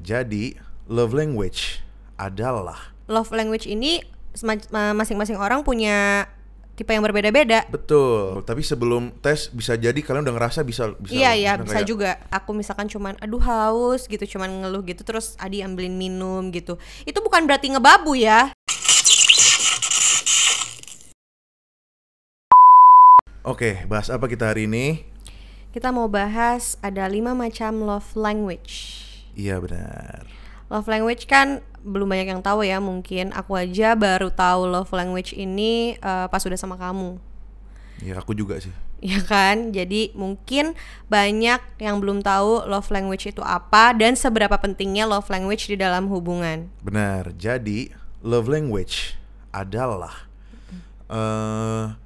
Jadi, love language adalah love language ini masing-masing orang punya tipe yang berbeda-beda. Betul. Tapi sebelum tes bisa jadi kalian udah ngerasa bisa bisa Iya, iya, bisa kayak... juga. Aku misalkan cuman aduh haus gitu, cuman ngeluh gitu terus Adi ambilin minum gitu. Itu bukan berarti ngebabu ya. Oke, bahas apa kita hari ini? Kita mau bahas ada lima macam love language. Iya benar. Love language kan belum banyak yang tahu ya mungkin aku aja baru tahu love language ini uh, pas sudah sama kamu. Iya aku juga sih. Iya kan, jadi mungkin banyak yang belum tahu love language itu apa dan seberapa pentingnya love language di dalam hubungan. Benar, jadi love language adalah uh,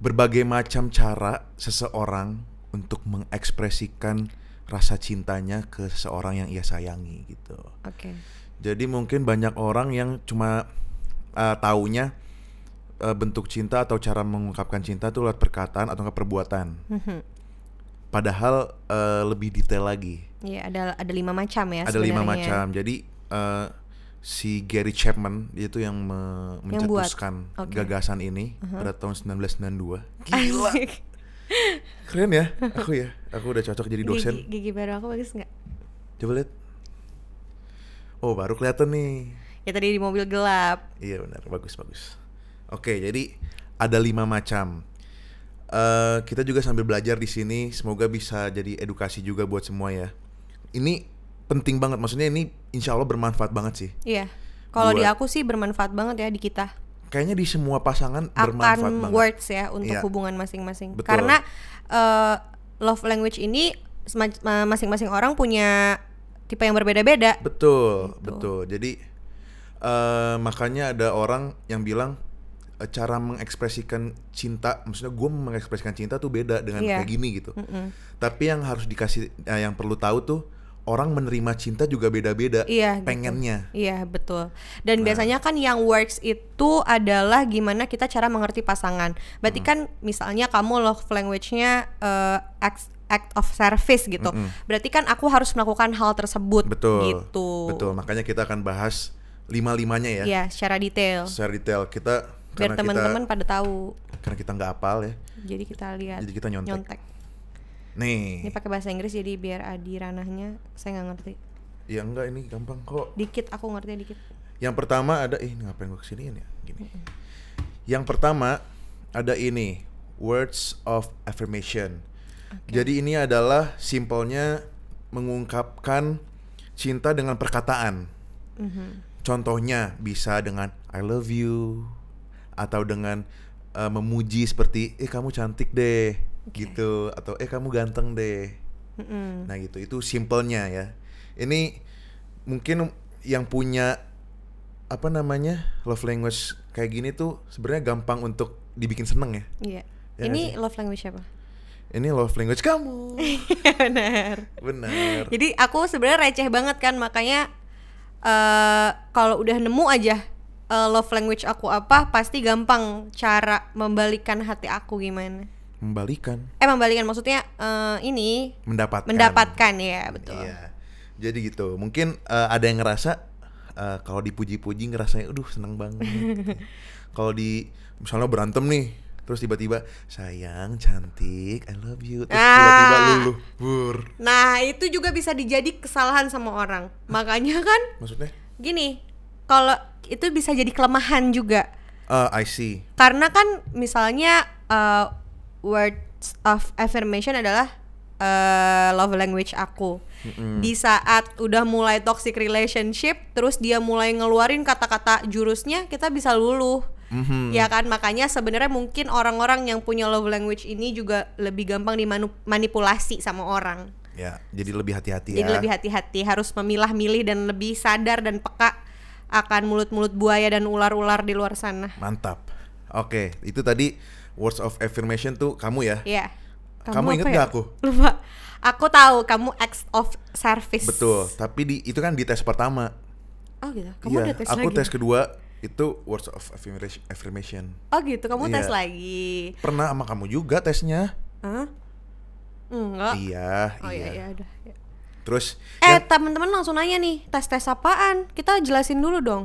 berbagai macam cara seseorang untuk mengekspresikan rasa cintanya ke seseorang yang ia sayangi gitu. Oke. Okay. Jadi mungkin banyak orang yang cuma uh, taunya uh, bentuk cinta atau cara mengungkapkan cinta itu lewat perkataan atau perbuatan. Mhm. Padahal uh, lebih detail lagi. Iya ada ada lima macam ya. Ada lima macam. Jadi uh, si Gary Chapman itu yang me mencetuskan yang okay. gagasan ini uh -huh. pada tahun 1992. Gila. Keren ya, aku ya. Aku udah cocok jadi dosen. Gigi, gigi baru aku bagus nggak? Coba lihat. Oh, baru kelihatan nih. Ya tadi di mobil gelap. Iya benar, bagus bagus. Oke, jadi ada lima macam. Uh, kita juga sambil belajar di sini, semoga bisa jadi edukasi juga buat semua ya. Ini penting banget, maksudnya ini insya Allah bermanfaat banget sih. Iya, kalau di aku sih bermanfaat banget ya di kita kayaknya di semua pasangan akan bermanfaat banget. words ya untuk yeah. hubungan masing-masing. Karena uh, love language ini masing-masing orang punya tipe yang berbeda-beda. Betul, gitu. betul. Jadi uh, makanya ada orang yang bilang uh, cara mengekspresikan cinta, maksudnya gue mengekspresikan cinta tuh beda dengan yeah. kayak gini gitu. Mm -hmm. Tapi yang harus dikasih, uh, yang perlu tahu tuh orang menerima cinta juga beda-beda iya, gitu. pengennya. Gitu. Iya, betul. Dan nah. biasanya kan yang works itu adalah gimana kita cara mengerti pasangan. Berarti hmm. kan misalnya kamu love language-nya uh, act, act of service gitu. Mm -hmm. Berarti kan aku harus melakukan hal tersebut betul, gitu. Betul. Makanya kita akan bahas lima-limanya ya. Iya, secara detail. Secara detail kita biar teman-teman pada tahu. Karena kita nggak apal ya. Jadi kita lihat. Jadi kita nyontek. nyontek. Nih. Ini pakai bahasa Inggris jadi biar adi ranahnya saya nggak ngerti. Ya enggak ini gampang kok. Dikit aku ngerti dikit. Yang pertama ada ih ngapain gue kesini ya? Gini. Mm -mm. Yang pertama ada ini words of affirmation. Okay. Jadi ini adalah simpelnya mengungkapkan cinta dengan perkataan. Mm -hmm. Contohnya bisa dengan I love you atau dengan uh, memuji seperti eh kamu cantik deh okay. gitu atau eh kamu ganteng deh mm -mm. nah gitu itu simpelnya ya ini mungkin yang punya apa namanya love language kayak gini tuh sebenarnya gampang untuk dibikin seneng ya. Iya. Ya, ini sih? love language siapa Ini love language kamu. Benar. Benar. Jadi aku sebenarnya receh banget kan makanya uh, kalau udah nemu aja uh, love language aku apa pasti gampang cara membalikan hati aku gimana membalikan eh membalikan maksudnya uh, ini mendapatkan mendapatkan ya betul iya. jadi gitu mungkin uh, ada yang ngerasa uh, kalau dipuji-puji ngerasanya aduh seneng banget kalau di misalnya berantem nih terus tiba-tiba sayang cantik I love you terus ah. tiba-tiba ah. luluh bur nah itu juga bisa dijadi kesalahan sama orang makanya kan maksudnya gini kalau itu bisa jadi kelemahan juga uh, I see karena kan misalnya uh, words of affirmation adalah uh, love language aku. Mm-hmm. Di saat udah mulai toxic relationship, terus dia mulai ngeluarin kata-kata jurusnya, kita bisa luluh. Mm-hmm. Ya kan makanya sebenarnya mungkin orang-orang yang punya love language ini juga lebih gampang dimanipulasi sama orang. Ya, jadi lebih hati-hati ya. Jadi lebih hati-hati, harus memilah-milih dan lebih sadar dan peka akan mulut-mulut buaya dan ular-ular di luar sana. Mantap. Oke, itu tadi words of affirmation tuh kamu ya? Iya. Kamu, kamu inget ya? aku? Lupa. Aku tahu kamu acts of service. Betul. Tapi di itu kan di tes pertama. Oh gitu. Kamu iya, tes aku lagi. tes kedua itu words of affirmation. Oh gitu. Kamu iya. tes lagi. Pernah sama kamu juga tesnya? Huh? Enggak. Iya. Oh iya. iya, iya Iya. Terus Eh, ya, teman-teman langsung nanya nih, tes-tes apaan? Kita jelasin dulu dong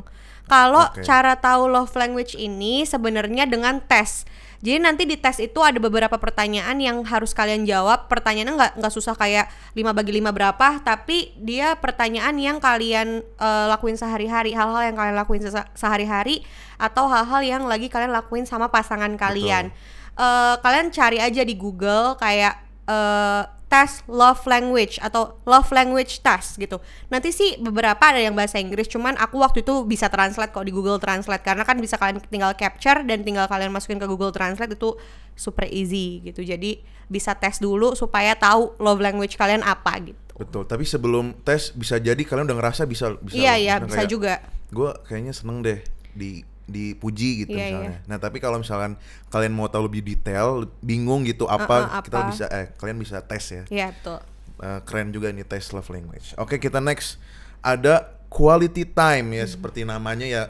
kalau okay. cara tahu love language ini sebenarnya dengan tes. Jadi nanti di tes itu ada beberapa pertanyaan yang harus kalian jawab. Pertanyaannya nggak nggak susah kayak 5 bagi 5 berapa, tapi dia pertanyaan yang kalian uh, lakuin sehari-hari, hal-hal yang kalian lakuin se sehari-hari atau hal-hal yang lagi kalian lakuin sama pasangan kalian. Uh, kalian cari aja di Google kayak uh, tes love language atau love language test gitu. Nanti sih beberapa ada yang bahasa Inggris, cuman aku waktu itu bisa translate kok di Google Translate karena kan bisa kalian tinggal capture dan tinggal kalian masukin ke Google Translate itu super easy gitu. Jadi bisa tes dulu supaya tahu love language kalian apa gitu. Betul, tapi sebelum tes bisa jadi kalian udah ngerasa bisa bisa Iya, iya, bisa kayak, juga. Gue kayaknya seneng deh di dipuji gitu yeah, iya. misalnya. Yeah. Nah, tapi kalau misalkan kalian mau tahu lebih detail, bingung gitu apa, uh, uh, apa. kita bisa eh kalian bisa tes ya. Iya, yeah, betul. Uh, keren juga ini tes love language. Oke, okay, kita next ada quality time ya hmm. seperti namanya ya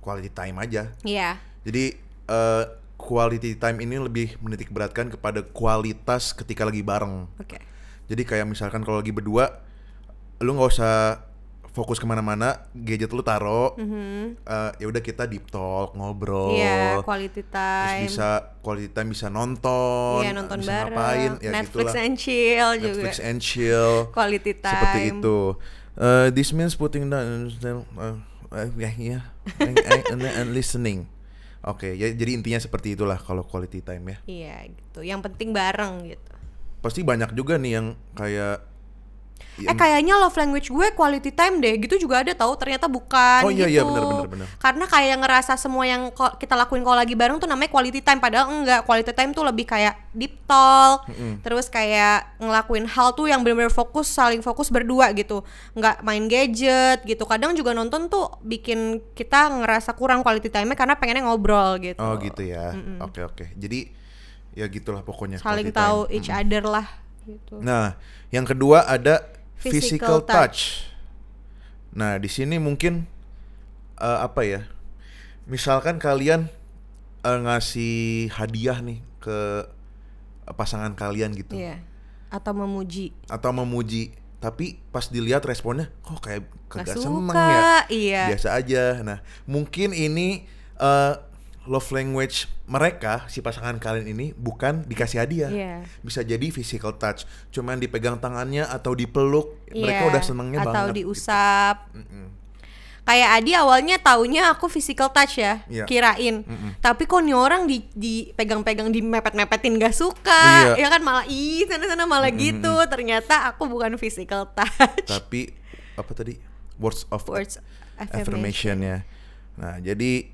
quality time aja. Iya. Yeah. Jadi uh, quality time ini lebih menitik beratkan kepada kualitas ketika lagi bareng. Oke. Okay. Jadi kayak misalkan kalau lagi berdua lu nggak usah fokus kemana-mana gadget lu taro mm-hmm. uh, ya udah kita deep talk ngobrol yeah, quality time terus bisa quality time bisa nonton yeah, nonton bisa bareng ngapain, ya Netflix gitulah. and chill Netflix juga and chill quality time seperti itu uh, this means putting down uh, yeah, yeah. and, and, and listening Oke, okay, ya, jadi intinya seperti itulah kalau quality time ya. Iya, gitu. Yang penting bareng gitu. Pasti banyak juga nih yang kayak Iya. eh kayaknya love language gue quality time deh gitu juga ada tau ternyata bukan oh, iya, iya gitu iya, bener, bener, bener. karena kayak ngerasa semua yang kita lakuin kalau lagi bareng tuh namanya quality time padahal enggak quality time tuh lebih kayak deep talk mm -hmm. terus kayak ngelakuin hal tuh yang bener-bener fokus saling fokus berdua gitu Enggak main gadget gitu kadang juga nonton tuh bikin kita ngerasa kurang quality time-nya karena pengennya ngobrol gitu oh gitu ya oke mm -hmm. oke okay, okay. jadi ya gitulah pokoknya saling tahu each other lah gitu. Nah, yang kedua ada physical, physical touch. Nah, di sini mungkin uh, apa ya? Misalkan kalian uh, ngasih hadiah nih ke pasangan kalian gitu. Iya. Atau memuji. Atau memuji. Tapi pas dilihat responnya kok kayak kagak seneng ya. Iya. Biasa aja. Nah, mungkin ini uh, love language mereka si pasangan kalian ini bukan dikasih hadiah. Yeah. Bisa jadi physical touch, cuman dipegang tangannya atau dipeluk, yeah. mereka udah senengnya atau banget. Atau diusap. Gitu. Kayak Adi awalnya taunya aku physical touch ya, yeah. kirain. Mm -mm. Tapi kok nih orang di dipegang-pegang, di mepet mepetin gak suka. Yeah. Ya kan malah ih sana-sana malah mm -mm. gitu. Ternyata aku bukan physical touch. Tapi apa tadi? Words of words affirmation ya. Nah, jadi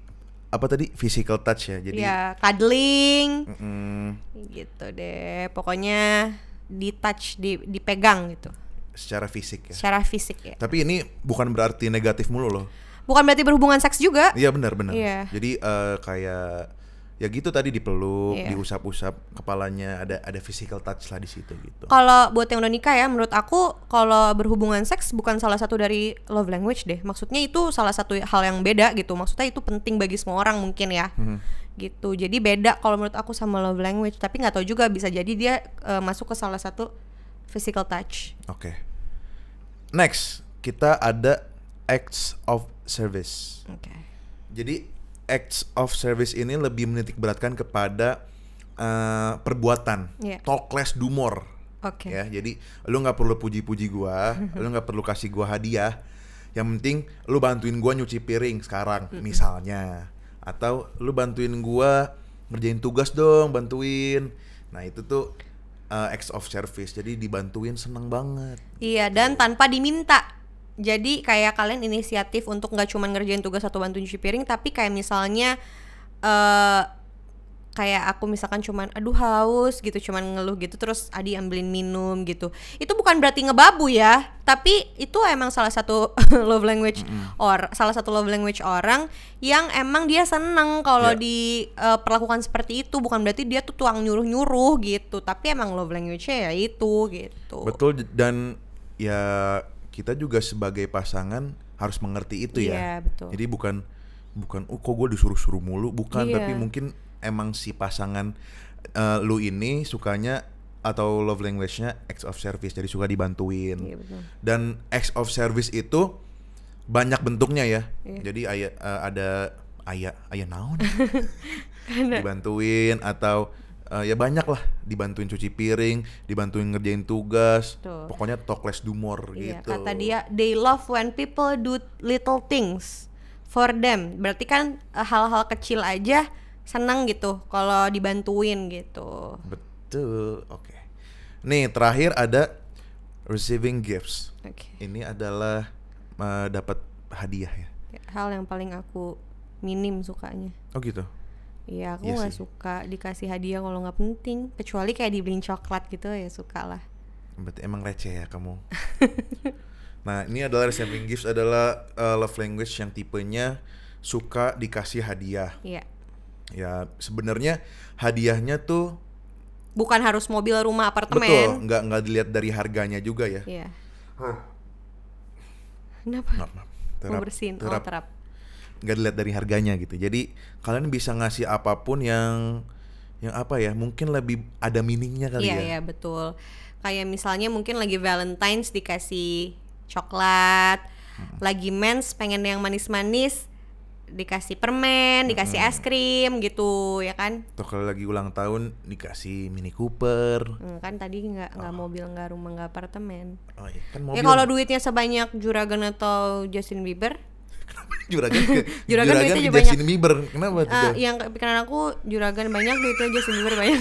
apa tadi physical touch ya jadi ya cuddling mm -mm. gitu deh pokoknya di touch di dipegang gitu secara fisik ya secara fisik ya tapi ini bukan berarti negatif mulu loh bukan berarti berhubungan seks juga iya benar benar ya. jadi uh, kayak ya gitu tadi dipeluk, iya. diusap-usap kepalanya, ada ada physical touch lah di situ gitu. Kalau buat yang udah nikah ya, menurut aku kalau berhubungan seks bukan salah satu dari love language deh. Maksudnya itu salah satu hal yang beda gitu. Maksudnya itu penting bagi semua orang mungkin ya. Hmm. Gitu. Jadi beda kalau menurut aku sama love language, tapi nggak tahu juga bisa jadi dia uh, masuk ke salah satu physical touch. Oke. Okay. Next, kita ada acts of service. Oke. Okay. Jadi acts of service ini lebih menitik beratkan kepada uh, perbuatan, yeah. talk less do more. Okay. Ya, jadi lu nggak perlu puji-puji gua, lu nggak perlu kasih gua hadiah. Yang penting lu bantuin gua nyuci piring sekarang misalnya atau lu bantuin gua ngerjain tugas dong, bantuin. Nah, itu tuh uh, acts of service. Jadi dibantuin seneng banget. Iya, gitu. dan tanpa diminta jadi kayak kalian inisiatif untuk nggak cuma ngerjain tugas atau bantu cuci piring tapi kayak misalnya uh, kayak aku misalkan cuman aduh haus gitu cuman ngeluh gitu terus Adi ambilin minum gitu itu bukan berarti ngebabu ya tapi itu emang salah satu love language or salah satu love language orang yang emang dia seneng kalau yeah. diperlakukan eh, uh, seperti itu bukan berarti dia tuh tuang nyuruh nyuruh gitu tapi emang love language-nya ya itu gitu betul dan ya kita juga sebagai pasangan harus mengerti itu ya. Iya, betul. Jadi bukan bukan oh kok gue disuruh-suruh mulu, bukan yeah. tapi mungkin emang si pasangan uh, lu ini sukanya atau love language-nya acts of service jadi suka dibantuin. Yeah, betul. Dan acts of service itu banyak bentuknya ya. Yeah. Jadi ayah, uh, ada ayah ayah naon dibantuin atau uh, ya banyak lah dibantuin cuci piring, dibantuin ngerjain tugas, Tuh. pokoknya talk less do more iya, gitu. Kata dia, they love when people do little things for them. Berarti kan eh, hal-hal uh, kecil aja senang gitu kalau dibantuin gitu. Betul, oke. Okay. Nih terakhir ada receiving gifts. Okay. Ini adalah uh, dapat hadiah ya. Hal yang paling aku minim sukanya. Oh gitu. Iya, aku iya nggak ya suka dikasih hadiah kalau nggak penting. Kecuali kayak dibeliin coklat gitu ya suka lah. Berarti emang receh ya kamu. nah, ini adalah receiving gifts adalah uh, love language yang tipenya suka dikasih hadiah. Iya. Ya, sebenarnya hadiahnya tuh bukan harus mobil, rumah, apartemen. Betul, nggak nggak dilihat dari harganya juga ya. Iya. Huh. Kenapa? Terap, Mau bersihin terap. Oh, terap nggak dilihat dari harganya gitu jadi kalian bisa ngasih apapun yang yang apa ya mungkin lebih ada meaningnya kali iya, ya iya betul kayak misalnya mungkin lagi Valentine's dikasih coklat hmm. lagi mens pengen yang manis-manis dikasih permen, dikasih hmm. es krim gitu ya kan? Tuh kalau lagi ulang tahun dikasih Mini Cooper. Hmm, kan tadi nggak nggak oh. mobil nggak rumah nggak apartemen. Oh iya kan ya mobil. Ya kalau duitnya sebanyak Juragan atau Justin Bieber, juragan ke, juragan, juragan duitnya Justin banyak. Bieber kenapa uh, tuh yang pikiran aku juragan banyak duitnya Justin Bieber banyak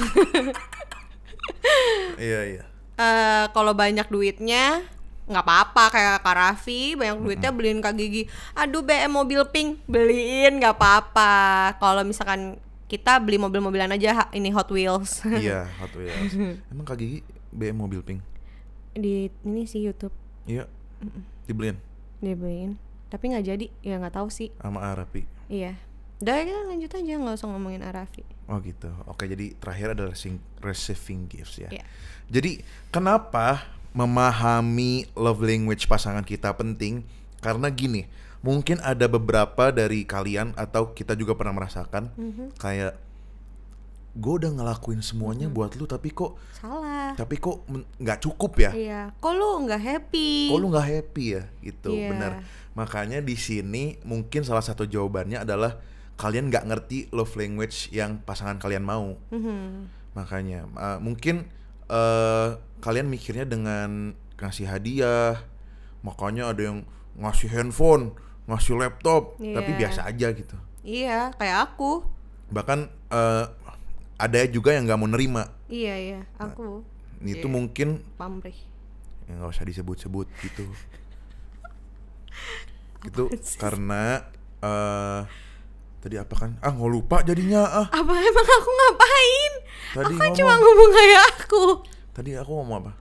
iya iya uh, kalau banyak duitnya nggak apa-apa kayak Kak Raffi banyak duitnya beliin Kak Gigi aduh BM mobil pink beliin nggak apa-apa kalau misalkan kita beli mobil-mobilan aja ini Hot Wheels iya Hot Wheels emang Kak Gigi BM mobil pink di ini sih YouTube iya dibeliin dibeliin tapi nggak jadi ya nggak tahu sih sama Arafi iya udah kita ya, lanjut aja nggak usah ngomongin Arafi oh gitu oke jadi terakhir adalah receiving gifts ya yeah. jadi kenapa memahami love language pasangan kita penting karena gini mungkin ada beberapa dari kalian atau kita juga pernah merasakan mm -hmm. kayak gue udah ngelakuin semuanya hmm. buat lu tapi kok salah tapi kok nggak cukup ya iya kok lu nggak happy kok lu nggak happy ya gitu yeah. benar makanya di sini mungkin salah satu jawabannya adalah kalian nggak ngerti love language yang pasangan kalian mau hmm makanya uh, mungkin uh, kalian mikirnya dengan ngasih hadiah makanya ada yang ngasih handphone ngasih laptop yeah. tapi iya. biasa aja gitu iya kayak aku bahkan uh, ada juga yang nggak mau nerima iya iya aku nah, itu iya. mungkin pamrih ya nggak usah disebut-sebut gitu itu karena uh, tadi apa kan ah nggak lupa jadinya ah apa emang aku ngapain tadi aku kan cuma ngomong kayak aku tadi aku ngomong apa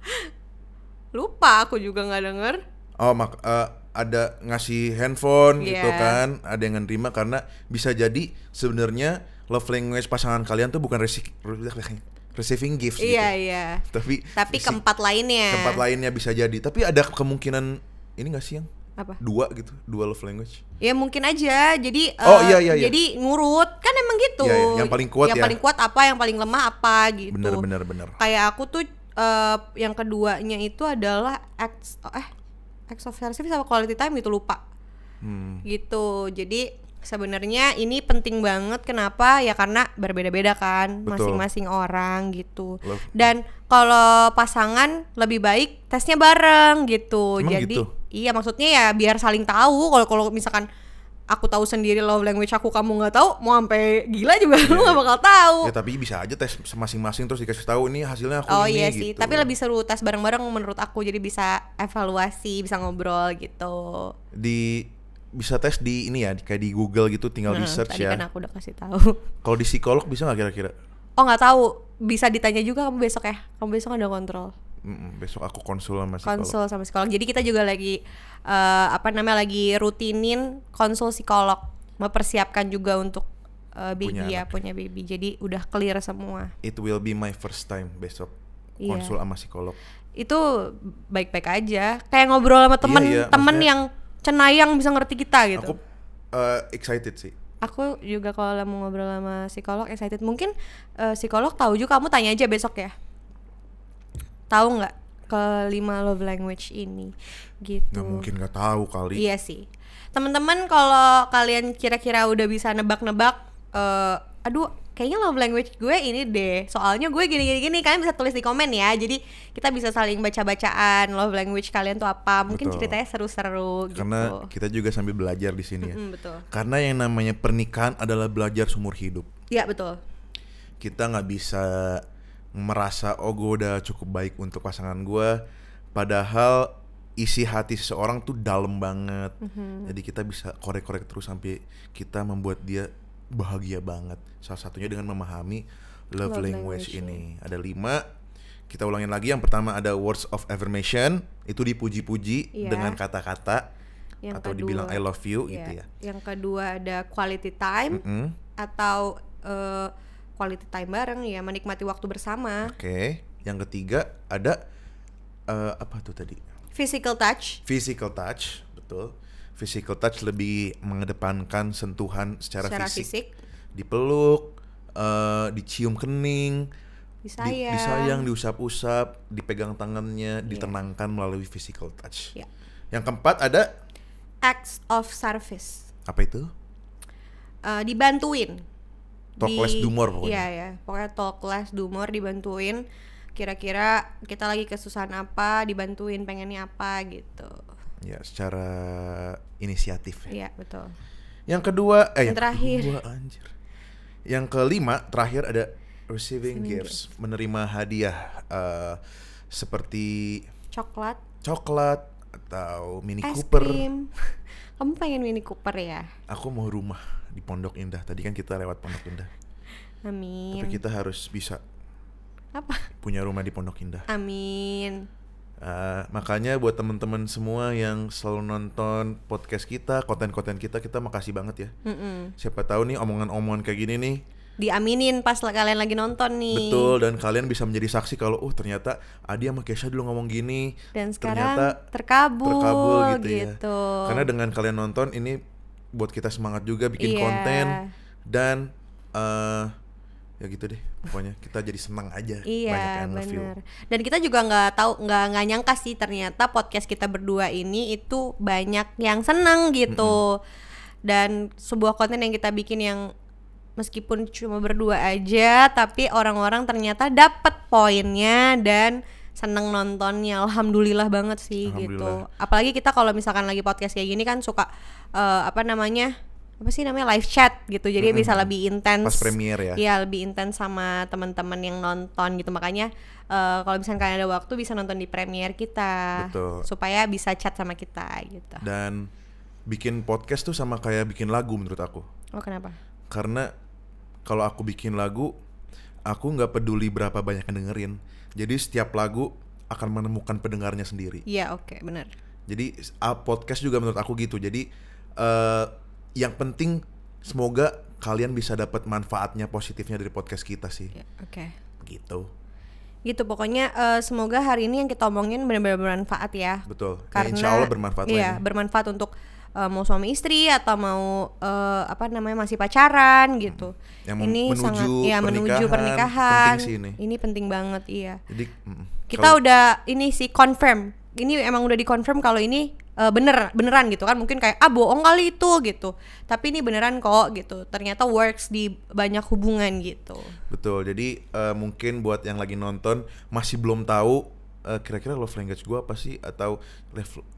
lupa aku juga nggak denger oh mak uh, ada ngasih handphone yeah. gitu iya. kan ada yang nerima karena bisa jadi sebenarnya love language pasangan kalian tuh bukan receiving receiving gift iya, gitu. Iya, Tapi tapi keempat lainnya. Keempat lainnya bisa jadi. Tapi ada kemungkinan ini gak sih yang apa? Dua gitu, dua love language. Ya mungkin aja. Jadi eh, oh, uh, iya, iya, iya. ngurut kan emang gitu. Iya, iya. Yang paling kuat Yang ya. paling kuat apa, yang paling lemah apa gitu. Bener bener bener. Kayak aku tuh uh, yang keduanya itu adalah acts oh, eh acts of service sama quality time gitu lupa. Hmm. Gitu. Jadi sebenarnya ini penting banget kenapa ya karena berbeda-beda kan masing-masing orang gitu Love. dan kalau pasangan lebih baik tesnya bareng gitu Emang jadi gitu? iya maksudnya ya biar saling tahu kalau kalau misalkan aku tahu sendiri love language aku kamu nggak tahu mau sampai gila juga yeah. lu nggak bakal tahu ya tapi bisa aja tes masing-masing terus dikasih tahu ini hasilnya aku oh ini, iya sih gitu. tapi lebih seru tes bareng-bareng menurut aku jadi bisa evaluasi bisa ngobrol gitu di bisa tes di ini ya kayak di Google gitu tinggal hmm, di tadi ya. kan aku udah kasih tahu. Kalau di psikolog bisa nggak kira-kira? Oh nggak tahu, bisa ditanya juga kamu besok ya. Kamu besok ada kontrol. Mm-mm, besok aku konsul sama psikolog. Konsul sama psikolog. Jadi kita juga lagi uh, apa namanya lagi rutinin konsul psikolog, mempersiapkan juga untuk uh, baby punya ya, anak. punya baby. Jadi udah clear semua. It will be my first time besok iya. konsul yeah. sama psikolog. Itu baik-baik aja. Kayak ngobrol sama iya, temen, iya, iya, temen yang cenayang bisa ngerti kita gitu. Aku uh, excited sih. Aku juga kalau mau ngobrol sama psikolog excited. Mungkin uh, psikolog tahu juga kamu tanya aja besok ya. Tahu nggak kelima love language ini gitu. Nggak mungkin nggak tahu kali. Iya sih. Teman-teman kalau kalian kira-kira udah bisa nebak-nebak uh, aduh kayaknya love language gue ini deh soalnya gue gini gini gini kalian bisa tulis di komen ya jadi kita bisa saling baca bacaan love language kalian tuh apa mungkin betul. ceritanya seru-seru gitu. karena kita juga sambil belajar di sini ya. betul. karena yang namanya pernikahan adalah belajar seumur hidup iya betul kita nggak bisa merasa oh gue udah cukup baik untuk pasangan gue padahal isi hati seseorang tuh dalam banget mm -hmm. jadi kita bisa korek-korek terus sampai kita membuat dia bahagia banget. Salah satunya dengan memahami love, love language, language ini. Ya. Ada lima. Kita ulangin lagi. Yang pertama ada words of affirmation. Itu dipuji-puji yeah. dengan kata-kata atau kedua, dibilang I love you yeah. gitu ya. Yang kedua ada quality time mm -hmm. atau uh, quality time bareng ya, menikmati waktu bersama. Oke. Okay. Yang ketiga ada uh, apa tuh tadi? Physical touch. Physical touch, betul physical touch lebih mengedepankan sentuhan secara, secara fisik. fisik dipeluk uh, dicium kening disayang, di, disayang diusap-usap dipegang tangannya yeah. ditenangkan melalui physical touch yeah. yang keempat ada acts of service apa itu uh, dibantuin talk di, less more pokoknya iya ya pokoknya talk less more dibantuin kira-kira kita lagi kesusahan apa dibantuin pengennya apa gitu ya secara inisiatif ya. Iya, betul. Yang kedua eh yang terakhir. Kedua, anjir. Yang kelima terakhir ada receiving gifts, menerima hadiah uh, seperti coklat, coklat atau Mini es Cooper. Krim. Kamu pengen Mini Cooper ya? Aku mau rumah di Pondok Indah. Tadi kan kita lewat Pondok Indah. Amin. Tapi kita harus bisa apa? Punya rumah di Pondok Indah. Amin. Eh, makanya buat teman-teman semua yang selalu nonton podcast kita, konten-konten kita, kita makasih banget ya. Mm-mm. Siapa tahu nih omongan-omongan kayak gini nih diaminin pas kalian lagi nonton nih. Betul dan kalian bisa menjadi saksi kalau oh ternyata Adi sama Kesha dulu ngomong gini dan sekarang ternyata terkabul, terkabul gitu, ya. gitu. Ya. Karena dengan kalian nonton ini buat kita semangat juga bikin yeah. konten dan uh, ya gitu deh pokoknya kita jadi senang aja iya benar dan kita juga nggak tahu nggak nggak nyangka sih ternyata podcast kita berdua ini itu banyak yang senang gitu dan sebuah konten yang kita bikin yang meskipun cuma berdua aja tapi orang-orang ternyata dapat poinnya dan seneng nontonnya alhamdulillah banget sih gitu. alhamdulillah. gitu apalagi kita kalau misalkan lagi podcast kayak gini kan suka uh, apa namanya apa sih namanya live chat gitu jadi mm -hmm. bisa lebih intens pas premier ya iya lebih intens sama teman-teman yang nonton gitu makanya uh, kalau misalnya kalian ada waktu bisa nonton di premier kita Betul. supaya bisa chat sama kita gitu dan bikin podcast tuh sama kayak bikin lagu menurut aku oh kenapa karena kalau aku bikin lagu aku nggak peduli berapa banyak yang dengerin jadi setiap lagu akan menemukan pendengarnya sendiri iya oke okay, benar jadi podcast juga menurut aku gitu jadi uh, yang penting semoga kalian bisa dapat manfaatnya positifnya dari podcast kita sih. Ya, oke. Okay. Gitu. Gitu pokoknya uh, semoga hari ini yang kita omongin benar-benar bermanfaat ya. Betul. Ya, Karena ya, insya Allah bermanfaat. Iya lagi. bermanfaat untuk uh, mau suami istri atau mau uh, apa namanya masih pacaran hmm. gitu. Yang ini menuju sangat ya menuju pernikahan. Penting sih ini. ini penting banget iya. Jadi mm, kita kalau, udah ini sih confirm. Ini emang udah dikonfirm kalau ini Eh, bener beneran gitu kan mungkin kayak ah bohong kali itu gitu tapi ini beneran kok gitu ternyata works di banyak hubungan gitu betul jadi uh, mungkin buat yang lagi nonton masih belum tahu kira eh, kira-kira love language gue apa sih atau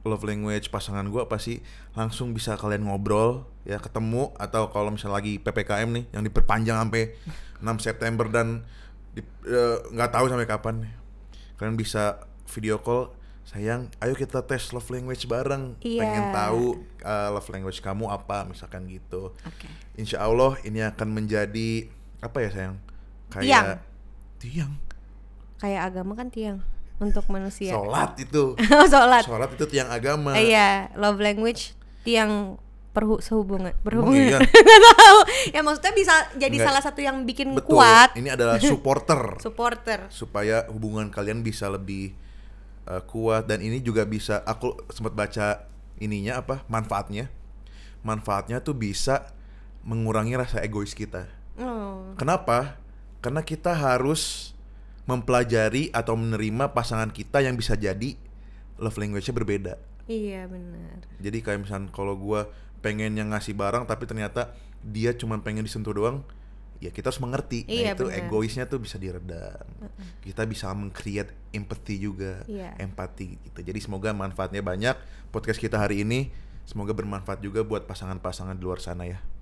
love language pasangan gue apa sih langsung bisa kalian ngobrol ya ketemu atau kalau misalnya lagi ppkm nih yang diperpanjang sampai 6 September dan nggak uh, tahu sampai kapan kalian bisa video call sayang ayo kita tes love language bareng yeah. pengen tahu uh, love language kamu apa misalkan gitu okay. insya Allah ini akan menjadi apa ya sayang kayak tiang, tiang. kayak agama kan tiang untuk manusia sholat itu Salat. sholat itu tiang agama uh, iya love language tiang perhu sehubungan berhubungan iya. tahu ya maksudnya bisa jadi Enggak. salah satu yang bikin Betul. kuat ini adalah supporter supporter supaya hubungan kalian bisa lebih uh, kuat dan ini juga bisa aku sempat baca ininya apa manfaatnya manfaatnya tuh bisa mengurangi rasa egois kita oh. kenapa karena kita harus mempelajari atau menerima pasangan kita yang bisa jadi love language-nya berbeda iya benar jadi kayak misalnya kalau gue pengen yang ngasih barang tapi ternyata dia cuma pengen disentuh doang ya kita harus mengerti nah, iya, nah, itu bener. egoisnya tuh bisa diredam kita bisa mengcreate empathy juga yeah. empati gitu jadi semoga manfaatnya banyak podcast kita hari ini semoga bermanfaat juga buat pasangan-pasangan di luar sana ya